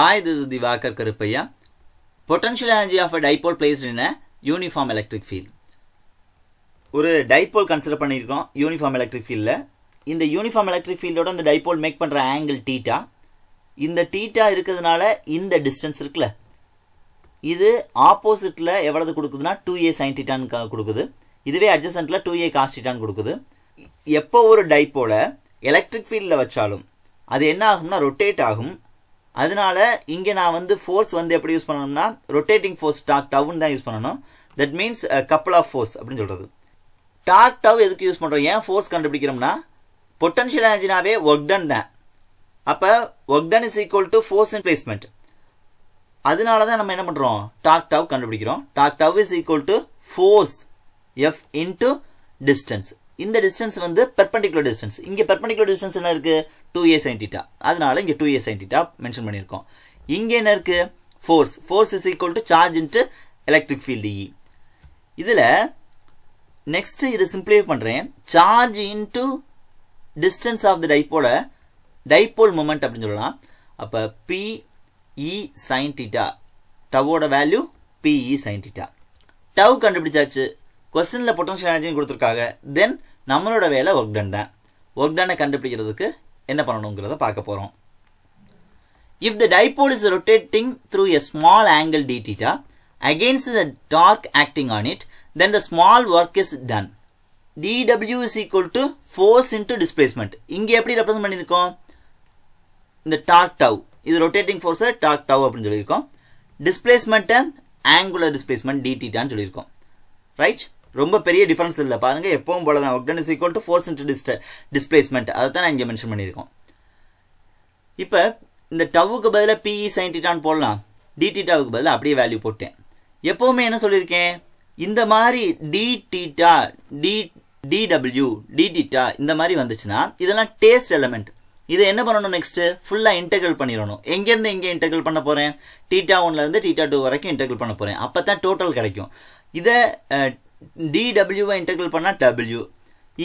Hi, this is Divakar Karupaya. Potential energy of a dipole placed in a uniform electric ஒரு dipole consider பண்ணியிருக்கோம் uniform electric ஃபீல்டில் இந்த uniform electric ஃபீல்டோட அந்த dipole make பண்ணுற angle theta இந்த theta இருக்கிறதுனால இந்த டிஸ்டன்ஸ் இருக்குல்ல இது ஆப்போசிட்டில் எவ்வளவு கொடுக்குதுன்னா டூ ஏ சைன் டீட்டான்னு கொடுக்குது இதுவே அட்ஜசன்ட்டில் டூ ஏ காஸ்ட் டீட்டான்னு கொடுக்குது எப்போ ஒரு டைப்போலை எலக்ட்ரிக் ஃபீல்டில் வச்சாலும் அது என்ன ஆகும்னா ரொட்டேட் ஆகும் அதனால இங்கே நான் வந்து ஃபோர்ஸ் வந்து எப்படி யூஸ் பண்ணணும்னா ரொட்டேட்டிங் ஃபோர்ஸ் டாக் டவுன்னு தான் யூஸ் பண்ணணும் that means couple of force அப்படின்னு சொல்கிறது டாக் டவ் எதுக்கு யூஸ் பண்ணுறோம் ஏன் ஃபோர்ஸ் கண்டுபிடிக்கிறோம்னா பொட்டன்ஷியல் எனர்ஜினாவே ஒர்க் டன் தான் அப்போ work done is equal to force in placement அதனால தான் நம்ம என்ன பண்ணுறோம் டாக் டவ் கண்டுபிடிக்கிறோம் torque tau is equal to force F into distance இந்த டிஸ்டன்ஸ் வந்து பெர்பண்டிகுலர் டிஸ்டன்ஸ் இங்கே பெர்பண்டிகுலர் டிஸ்டன்ஸ் என்ன இருக்குது டூ ஏ சைன் டீட்டா அதனால இங்கே two A sine theta mention பண்ணியிருக்கோம் இங்கே என்ன இருக்குது force force is equal to charge into electric field E இதில் நெக்ஸ்ட்டு இதை சிம்பிளிஃபை பண்ணுறேன் charge into distance of the dipole dipole moment அப்படின்னு சொல்லலாம் அப்போ பிஇ சைன் டீட்டா டவோட value P E sine theta tau கண்டுபிடிச்சாச்சு கொஸ்டினில் பொட்டன்ஷியல் எனர்ஜின்னு கொடுத்துருக்காங்க தென் நம்மளோட வேலை ஒர்க் டன் தான் ஒர்க் டனை கண்டுபிடிக்கிறதுக்கு என்ன பண்ணணுங்கிறத பார்க்க போகிறோம் if the dipole is rotating through a small angle D against the dark acting on it then the small work is done dw is to force force into displacement இங்கே எப்படி represent பண்ணியிருக்கோம் இந்த டார்க் டவ் இது rotating force torque tau அப்படின்னு சொல்லியிருக்கோம் டிஸ்பிளேஸ்மெண்ட்டை angular displacement டிடிடான்னு சொல்லியிருக்கோம் right ரொம்ப பெரிய டிஃபரன்ஸ் இல்லை பாருங்கள் எப்பவும் போல தான் work done is equal to force into டிஸ்ட டிஸ்பிளேஸ்மெண்ட் அதை தான் நான் இங்கே மென்ஷன் பண்ணியிருக்கோம் இப்போ இந்த டவுக்கு பதிலாக பிஇ சைன் போடலாம் போடலாம் டிடிடாவுக்கு பதிலாக அப்படியே வேல்யூ போட்டேன் எப்போவுமே என்ன சொல்லியிருக்கேன் இந்த மாதிரி டிடிடா டி டிடபிள்யூ டிடிடா இந்த மாதிரி வந்துச்சுன்னா இதெல்லாம் டேஸ்ட் எலமெண்ட் இதை என்ன பண்ணணும் நெக்ஸ்ட்டு ஃபுல்லாக இன்டெகிரல் பண்ணிடணும் எங்கேருந்து எங்கே இன்டெகிரல் பண்ண போகிறேன் டீட்டா ஒன்லேருந்து டீட்டா டூ வரைக்கும் இன்டெகிரல் பண்ண போகிறேன் அப்போ தான் டோட்டல் கிடைக்கும் இதை டிடபிள்யூவை இன்டர்கல் பண்ணால் டபிள்யூ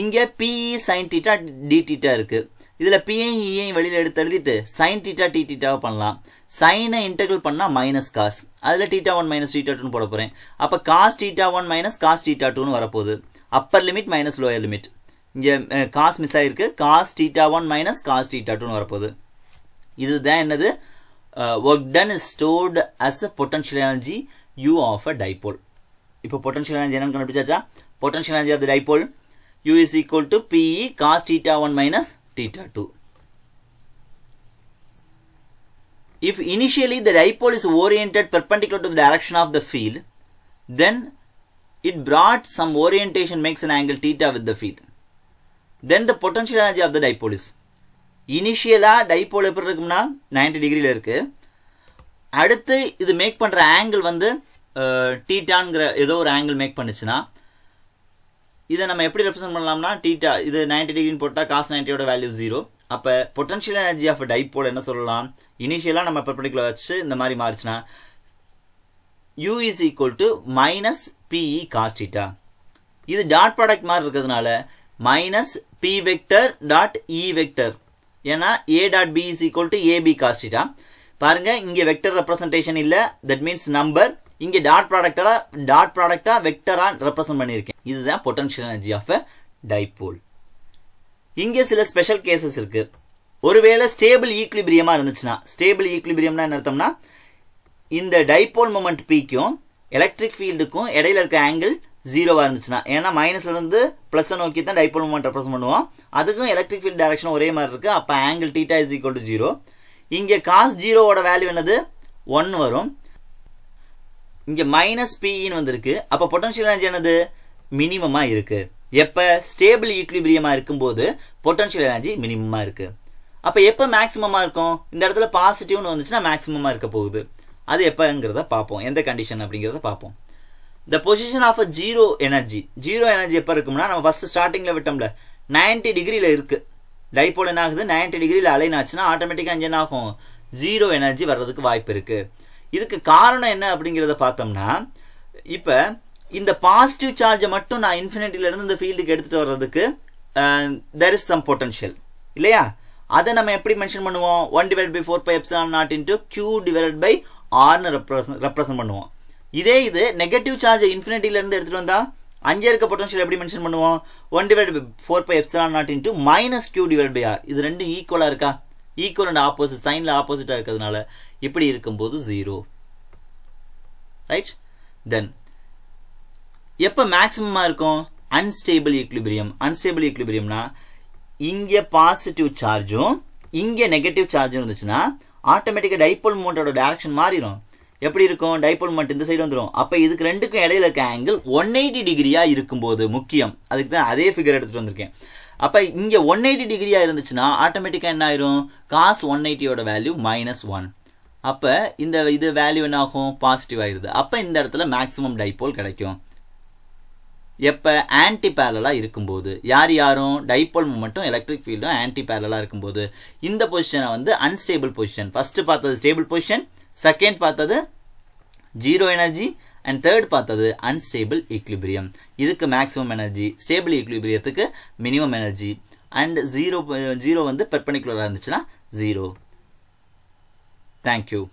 இங்கே P E sine e theta D இருக்குது இதில் பிஐயும் இஐயும் e வெளியில் எடுத்து எழுதிட்டு சைன் டீட்டா டி பண்ணலாம் சைனை இன்டர்கல் பண்ணால் மைனஸ் காஸ் அதில் டீட்டா ஒன் மைனஸ் டீட்டா டூன்னு போட போகிறேன் அப்போ cos theta one minus cos theta டூன்னு வரப்போகுது upper limit minus lower limit இங்கே காஸ் மிஸ் ஆகிருக்கு cos theta one minus cos theta டூன்னு வரப்போகுது இதுதான் என்னது work done is stored as a potential energy U of a dipole இப்போ potential energy என்னன்னு கண்டுபிடிச்சாச்சா potential energy of the dipole U is equal to PE cos theta 1 minus theta 2. If initially the dipole is oriented perpendicular to the direction of the field, then it brought some orientation makes an angle theta with the field. Then the potential energy of the dipole is. இனிஷியலாக dipole எப்படி இருக்கும்னா ninety டிகிரியில் இருக்குது அடுத்து இது make பண்ணுற angle வந்து டீட்டான்கிற ஏதோ ஒரு ஆங்கிள் மேக் பண்ணுச்சுன்னா இதை நம்ம எப்படி ரெப்ரசென்ட் பண்ணலாம்னா டீட்டா இது நைன்டி டிகிரின்னு போட்டால் காசு நைன்ட்டியோட வேல்யூ ஜீரோ அப்போ பொட்டன்ஷியல் எனர்ஜி ஆஃப் போட என்ன சொல்லலாம் இனிஷியலாக நம்ம பர்படிகுலர் வச்சு இந்த மாதிரி மாறிச்சுன்னா U is equal to minus P E cos theta இது டாட் ப்ராடக்ட் மாதிரி இருக்கிறதுனால minus P vector dot E vector ஏன்னா A dot B is equal to A B cos theta பாருங்கள் இங்கே வெக்டர் ரெப்ரசன்டேஷன் இல்லை தட் மீன்ஸ் நம்பர் இங்கே டாட் ப்ராடக்டரா டாட் ப்ராடக்டா வெக்டரா ரெப்ரசன்ட் பண்ணியிருக்கேன் இதுதான் potential energy of a dipole இங்கே சில ஸ்பெஷல் கேசஸ் இருக்கு ஒருவேளை ஸ்டேபிள் ஈக்குலிபிரியமாக இருந்துச்சுன்னா ஸ்டேபிள் ஈக்குலிபிரியம்னா என்ன அர்த்தம்னா இந்த டைபோல் மூமெண்ட் பிக்கும் எலக்ட்ரிக் ஃபீல்டுக்கும் இடையில இருக்க ஆங்கிள் ஜீரோவாக இருந்துச்சுன்னா ஏன்னா இருந்து ப்ளஸ்ஸை நோக்கி தான் டைபோல் மூமெண்ட் ரெப்ரசன்ட் பண்ணுவோம் அதுக்கும் எலக்ட்ரிக் ஃபீல்ட் டேரக்ஷன் ஒரே மாதிரி இருக்குது அப்போ angle theta is equal to zero இங்கே காஸ் ஜீரோவோட வேல்யூ என்னது ஒன் வரும் இங்கே மைனஸ் பிஇன்னு வந்திருக்கு அப்போ பொட்டன்ஷியல் எனர்ஜி என்னது மினிமமாக இருக்குது எப்போ ஸ்டேபிள் ஈக்குலிபிரியமாக இருக்கும்போது பொட்டன்ஷியல் எனர்ஜி மினிமமாக இருக்குது அப்போ எப்போ மேக்ஸிமமாக இருக்கும் இந்த இடத்துல பாசிட்டிவ்னு வந்துச்சுன்னா மேக்ஸிமமாக இருக்க போகுது அது எப்போங்கிறத பார்ப்போம் எந்த கண்டிஷன் அப்படிங்கிறத பார்ப்போம் the position of a zero energy zero energy எப்போ இருக்கும்னா நம்ம ஃபஸ்ட்டு ஸ்டார்டிங்கில் விட்டோம்ல நைன்டி டிகிரியில் இருக்குது டைபோல் என்ன ஆகுது நைன்டி டிகிரியில் அலைனாச்சுன்னா ஆட்டோமேட்டிக்காக இங்கே என்ன ஆகும் ஜீரோ எனர்ஜி வர்றதுக்கு வாய்ப்பு இருக்குது இதுக்கு காரணம் என்ன அப்படிங்கிறத பார்த்தோம்னா இப்போ இந்த பாசிட்டிவ் சார்ஜை மட்டும் நான் இன்ஃபினிட்டிலேருந்து இந்த ஃபீல்டுக்கு எடுத்துகிட்டு வர்றதுக்கு தெர் இஸ் சம் பொட்டன்ஷியல் இல்லையா அதை நம்ம எப்படி மென்ஷன் பண்ணுவோம் one divide by four pi epsilon naught into Q divide by ஆர்னு ரெப்ரசன் ரெப்ரசன்ட் பண்ணுவோம் இதே இது நெகட்டிவ் சார்ஜ் இன்ஃபினிட்டிலேருந்து எடுத்துகிட்டு வந்தால் அஞ்சு இருக்க பொட்டன்ஷியல் எப்படி மென்ஷன் பண்ணுவோம் one divide by four pi epsilon naught into minus Q divide by R இது ரெண்டும் ஈக்குவலாக இருக்கா ஈக்குவல் அண்ட் ஆப்போசிட் சைனில் ஆப்போசிட்டாக இருக்கிறதுனால இப்படி இருக்கும்போது ஜீரோ ரைட் தென் எப்போ மேக்ஸிமமாக இருக்கும் அன்ஸ்டேபிள் ஈக்லிபிரியம் அன்ஸ்டேபிள் ஈக்லிபிரியம்னா இங்கே பாசிட்டிவ் சார்ஜும் இங்கே நெகட்டிவ் சார்ஜும் இருந்துச்சுன்னா ஆட்டோமேட்டிக்காக டைபோல் மூமெண்ட்டோட டேரக்ஷன் மாறிடும் எப்படி இருக்கும் டைபோல் மூமெண்ட் இந்த சைடு வந்துடும் அப்போ இதுக்கு ரெண்டுக்கும் இடையில இருக்க ஆங்கிள் ஒன் எயிட்டி டிகிரியாக இருக்கும்போது முக்கியம் அதுக்கு தான் அதே ஃபிகர் எடுத்துகிட்டு வந்திருக்கேன் அப்போ இங்கே ஒன் எயிட்டி டிகிரியாக இருந்துச்சுன்னா ஆட்டோமேட்டிக்காக என்ன ஆயிரும் காஸ் ஒன் எயிட்டியோட வேல்யூ மைனஸ் ஒன் அப்போ இந்த இது வேல்யூ என்ன ஆகும் பாசிட்டிவ் ஆயிடுது அப்போ இந்த இடத்துல மேக்ஸிமம் டைபோல் கிடைக்கும் எப்போ ஆன்டி பேரலாக இருக்கும்போது யார் யாரும் டைபோல் மட்டும் எலக்ட்ரிக் ஃபீல்டும் ஆன்டி பேரலாக இருக்கும்போது இந்த பொசிஷனை வந்து அன்ஸ்டேபிள் பொசிஷன் ஃபஸ்ட்டு பார்த்தது ஸ்டேபிள் பொசிஷன் செகண்ட் பார்த்தது ஜீரோ எனர்ஜி அண்ட் தேர்ட் பார்த்தது அன்ஸ்டேபிள் ஈக்லிபிரியம் இதுக்கு மேக்ஸிமம் எனர்ஜி ஸ்டேபிள் ஈக்லிபிரியத்துக்கு minimum energy and zero zero வந்து பெர்பனிகுலராக இருந்துச்சுன்னா ஜீரோ Thank you.